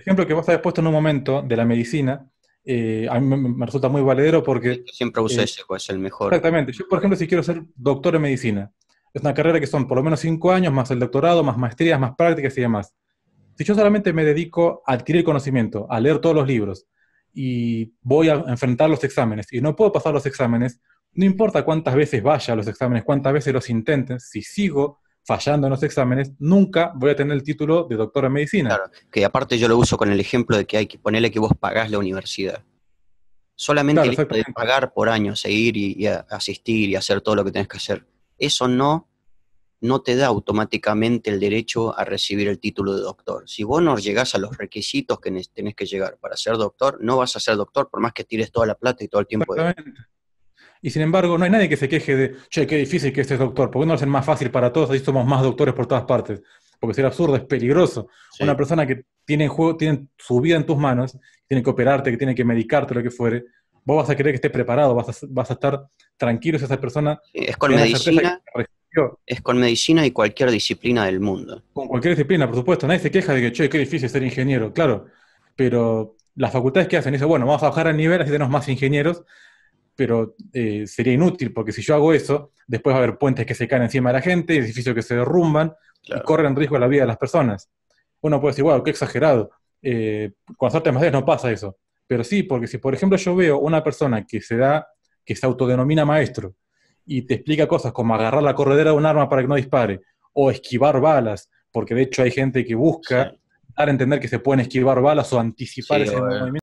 ejemplo que vos habías puesto en un momento de la medicina, eh, a mí me, resulta muy valedero porque... siempre usé eh, ese, pues es el mejor. Exactamente. Yo, por ejemplo, si quiero ser doctor en medicina, es una carrera que son por lo menos cinco años, más el doctorado, más maestrías, más prácticas y demás. Si yo solamente me dedico a adquirir conocimiento, a leer todos los libros, y voy a enfrentar los exámenes, y no puedo pasar los exámenes, no importa cuántas veces vaya a los exámenes, cuántas veces los intenten, si sigo fallando en los exámenes, nunca voy a tener el título de doctor en medicina. Claro, que aparte yo lo uso con el ejemplo de que hay que ponerle que vos pagás la universidad. Solamente el hecho de pagar por años seguir y, y asistir y hacer todo lo que tenés que hacer. Eso no, no te da automáticamente el derecho a recibir el título de doctor. Si vos no llegás a los requisitos que tenés que llegar para ser doctor, no vas a ser doctor por más que tires toda la plata y todo el tiempo. De y sin embargo, no hay nadie que se queje de, che, qué difícil que este doctor, ¿por qué no lo hacen más fácil para todos? Así somos más doctores por todas partes. Porque sería absurdo es peligroso. Una persona que tiene, juego, tiene su vida en tus manos, tiene que operarte, que tiene que medicarte, lo que fuere, vos vas a querer que esté preparado, vas a, vas a estar tranquilo si esa persona... es con medicina. Es con medicina y cualquier disciplina del mundo. Con cualquier disciplina, por supuesto. Nadie se queja de que, che, qué difícil ser ingeniero, claro. Pero las facultades que hacen, dice bueno, vamos a bajar el nivel, así tenemos más ingenieros, pero eh, sería inútil, porque si yo hago eso, después va a haber puentes que se caen encima de la gente, edificios que se derrumban y corren riesgo a la vida de las personas. Uno puede decir, wow, qué exagerado. Eh, con las artes marciales no pasa eso. Pero sí, porque si por ejemplo yo veo una persona que se da, que se autodenomina maestro, y te explica cosas como agarrar la corredera de un arma para que no dispare, o esquivar balas, porque de hecho hay gente que busca dar a entender que se pueden esquivar balas o anticipar movimiento.